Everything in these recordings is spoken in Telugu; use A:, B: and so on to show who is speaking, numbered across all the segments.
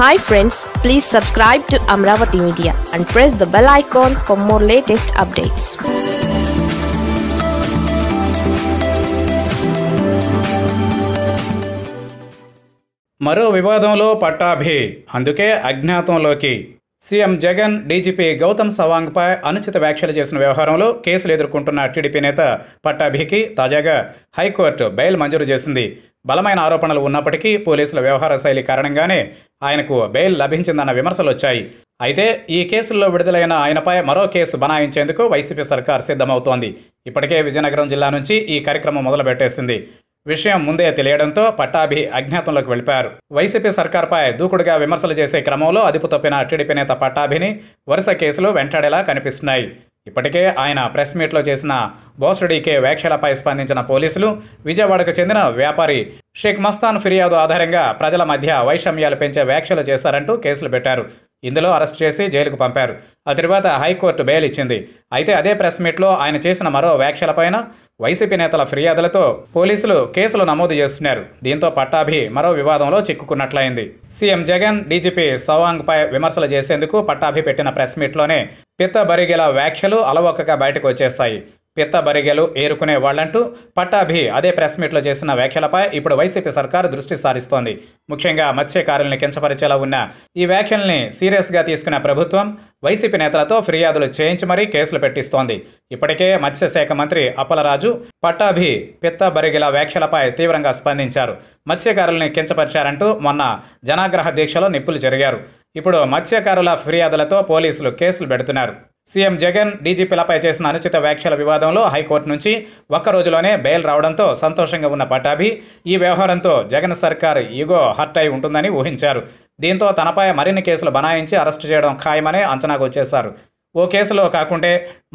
A: hi friends please subscribe to Amaravati media and press the bell icon for more latest updates మరో వివాదంలో పట్టాభి అందుకే అజ్ఞాతంలోకి సీఎం జగన్ డీజీపీ గౌతమ్ సవాంగ్పై అనుచిత వ్యాఖ్యలు చేసిన వ్యవహారంలో కేసులు ఎదుర్కొంటున్న టీడీపీ నేత పట్టాభికి తాజాగా హైకోర్టు బెయిల్ మంజూరు చేసింది బలమైన ఆరోపణలు ఉన్నప్పటికీ పోలీసుల వ్యవహార శైలి కారణంగానే ఆయనకు బెయిల్ లభించిందన్న విమర్శలు వచ్చాయి అయితే ఈ కేసుల్లో విడుదలైన ఆయనపై మరో కేసు బనాయించేందుకు వైసీపీ సర్కార్ సిద్ధమవుతోంది ఇప్పటికే విజయనగరం జిల్లా నుంచి ఈ కార్యక్రమం మొదలుపెట్టేసింది విషయం ముందే తెలియడంతో పట్టాభి అజ్ఞాతంలోకి వెళ్ళిపారు వైసీపీ సర్కార్పై దూకుడుగా విమర్శలు చేసే క్రమంలో అదుపు తప్పిన టీడీపీ నేత పట్టాభిని వరుస కేసులు వెంటాడేలా కనిపిస్తున్నాయి ఇప్పటికే ఆయన ప్రెస్ మీట్లో చేసిన బోస్డీకే వ్యాఖ్యలపై స్పందించిన పోలీసులు విజయవాడకు చెందిన వ్యాపారి షేక్ మస్తాన్ ఫిర్యాదు ఆధారంగా ప్రజల మధ్య వైషమ్యాలు పెంచే వ్యాఖ్యలు చేశారంటూ కేసులు పెట్టారు ఇందులో అరెస్ట్ చేసి జైలుకు పంపారు ఆ తర్వాత హైకోర్టు బెయిల్ ఇచ్చింది అయితే అదే ప్రెస్ మీట్లో ఆయన చేసిన మరో వ్యాఖ్యలపైన వైసీపీ నేతల ఫిర్యాదులతో పోలీసులు కేసులు నమోదు చేస్తున్నారు దీంతో పట్టాభి మరో వివాదంలో చిక్కుకున్నట్లయింది సీఎం జగన్ డీజీపీ సవాంగ్పై విమర్శలు చేసేందుకు పట్టాభి పెట్టిన ప్రెస్ మీట్లోనే పిత్త బరిగేల వ్యాఖ్యలు అలవొక్కగా బయటకు వచ్చేస్తాయి పిత్తబరిగెలు ఏరుకునే వాళ్ళంటూ పట్టాభి అదే ప్రెస్ మీట్లో చేసిన వ్యాఖ్యలపై ఇప్పుడు వైసీపీ సర్కారు దృష్టి సారిస్తోంది ముఖ్యంగా మత్స్యకారుల్ని కించపరిచేలా ఉన్న ఈ వ్యాఖ్యల్ని సీరియస్గా తీసుకున్న ప్రభుత్వం వైసీపీ నేతలతో ఫిర్యాదులు చేయించి మరీ కేసులు పెట్టిస్తోంది ఇప్పటికే మత్స్యశాఖ మంత్రి అప్పలరాజు పట్టాభి పిత్త బరిగెల వ్యాఖ్యలపై తీవ్రంగా స్పందించారు మత్స్యకారుల్ని కించపరిచారంటూ మొన్న జనాగ్రహ దీక్షలో నిప్పులు జరిగారు ఇప్పుడు మత్స్యకారుల ఫిర్యాదులతో పోలీసులు కేసులు పెడుతున్నారు సీఎం జగన్ డీజీపీలపై చేసిన అనుచిత వ్యాఖ్యల వివాదంలో హైకోర్టు నుంచి ఒక్క రోజులోనే బెయిల్ రావడంతో సంతోషంగా ఉన్న పటాభి ఈ వ్యవహారంతో జగన్ సర్కార్ ఈగో హర్ట్ అయి ఉంటుందని ఊహించారు దీంతో తనపై మరిన్ని కేసులు బనాయించి అరెస్ట్ చేయడం ఖాయమనే అంచనాకు వచ్చేశారు ఓ కేసులో కాకుంటే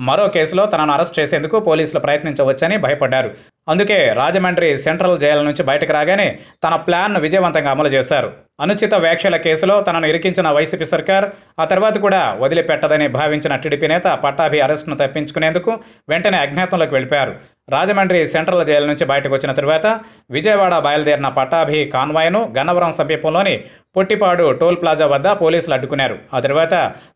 A: మరో కేసులో తనను అరెస్ట్ చేసేందుకు పోలీసులు ప్రయత్నించవచ్చని భయపడ్డారు అందుకే రాజమండ్రి సెంట్రల్ జైలు నుంచి బయటకు రాగానే తన ప్లాన్ను విజయవంతంగా అమలు చేశారు అనుచిత వ్యాఖ్యల కేసులో తనను ఇరికించిన వైసీపీ సర్కార్ ఆ తర్వాత కూడా వదిలిపెట్టదని భావించిన టీడీపీ నేత పట్టాభి అరెస్టును తప్పించుకునేందుకు వెంటనే అజ్ఞాతంలోకి వెళ్ళిపోయారు రాజమండ్రి సెంట్రల్ జైలు నుంచి బయటకు వచ్చిన తర్వాత విజయవాడ బయలుదేరిన పట్టాభి కాన్వాయ్ను గన్నవరం సమీపంలోని పొట్టిపాడు టోల్ ప్లాజా వద్ద పోలీసులు అడ్డుకున్నారు ఆ తర్వాత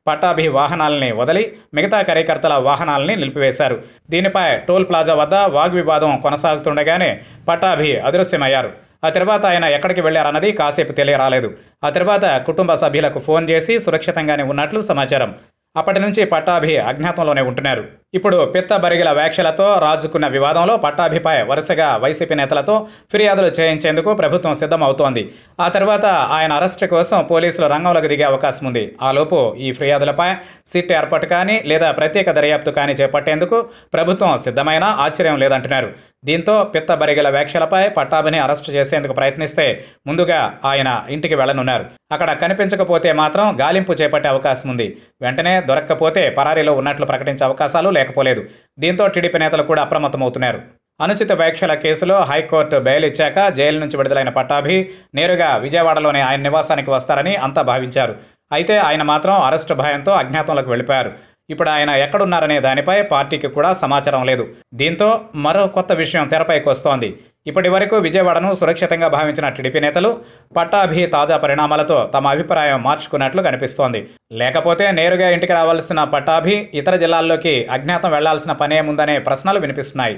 A: పట్టాభి వాహనాలని వదిలి మిగతా కార్యకర్తల వాహనాలని నిలిపివేశారు దీనిపై టోల్ ప్లాజా వద్ద వాగ్వివాదం కొనసాగింది కొనసాగుతుండగానే పటాభి అదృశ్యమయ్యారు ఆ తర్వాత ఆయన ఎక్కడికి వెళ్లారన్నది కాసేపు తెలియరాలేదు ఆ తర్వాత కుటుంబ సభ్యులకు ఫోన్ చేసి సురక్షితంగానే ఉన్నట్లు సమాచారం అప్పటి నుంచి పట్టాభి అజ్ఞాతంలోనే ఉంటున్నారు ఇప్పుడు పిత్త బరిగిల వ్యాఖ్యలతో రాజుకున్న వివాదంలో పట్టాభిపాయ వరుసగా వైసీపీ నేతలతో ఫిర్యాదులు చేయించేందుకు ప్రభుత్వం సిద్ధమవుతోంది ఆ తర్వాత ఆయన అరెస్టు కోసం పోలీసులు రంగంలోకి దిగే అవకాశం ఉంది ఆలోపు ఈ ఫిర్యాదులపై సిట్ ఏర్పాటు కానీ లేదా ప్రత్యేక దర్యాప్తు కానీ చేపట్టేందుకు ప్రభుత్వం సిద్ధమైనా ఆశ్చర్యం లేదంటున్నారు దీంతో పిత్త బరిగిల వ్యాఖ్యలపై పట్టాభిని అరెస్టు చేసేందుకు ప్రయత్నిస్తే ముందుగా ఆయన ఇంటికి వెళ్లనున్నారు అక్కడ కనిపించకపోతే మాత్రం గాలింపు చేపట్టే అవకాశం ఉంది వెంటనే దొరక్కపోతే పరారీలో ఉన్నట్లు ప్రకటించే అవకాశాలు లేకపోలేదు దీంతో టీడీపీ నేతలు కూడా అప్రమత్తమవుతున్నారు అనుచిత వ్యాఖ్యల కేసులో హైకోర్టు బెయిల్ ఇచ్చాక జైలు నుంచి విడుదలైన పట్టాభి నేరుగా విజయవాడలోనే ఆయన నివాసానికి వస్తారని అంతా భావించారు అయితే ఆయన మాత్రం అరెస్టు భయంతో అజ్ఞాతంలోకి వెళ్ళిపోయారు ఇప్పుడు ఆయన ఎక్కడున్నారనే దానిపై పార్టీకి కూడా సమాచారం లేదు దీంతో మరో కొత్త విషయం తెరపైకి వస్తోంది ఇప్పటి వరకు విజయవాడను సురక్షితంగా భావించిన టీడీపీ నేతలు పట్టాభి తాజా పరిణామాలతో తమ అభిప్రాయం మార్చుకున్నట్లు కనిపిస్తోంది లేకపోతే నేరుగా ఇంటికి రావాల్సిన పట్టాభి ఇతర జిల్లాల్లోకి అజ్ఞాతం వెళ్లాల్సిన పనేముందనే ప్రశ్నలు వినిపిస్తున్నాయి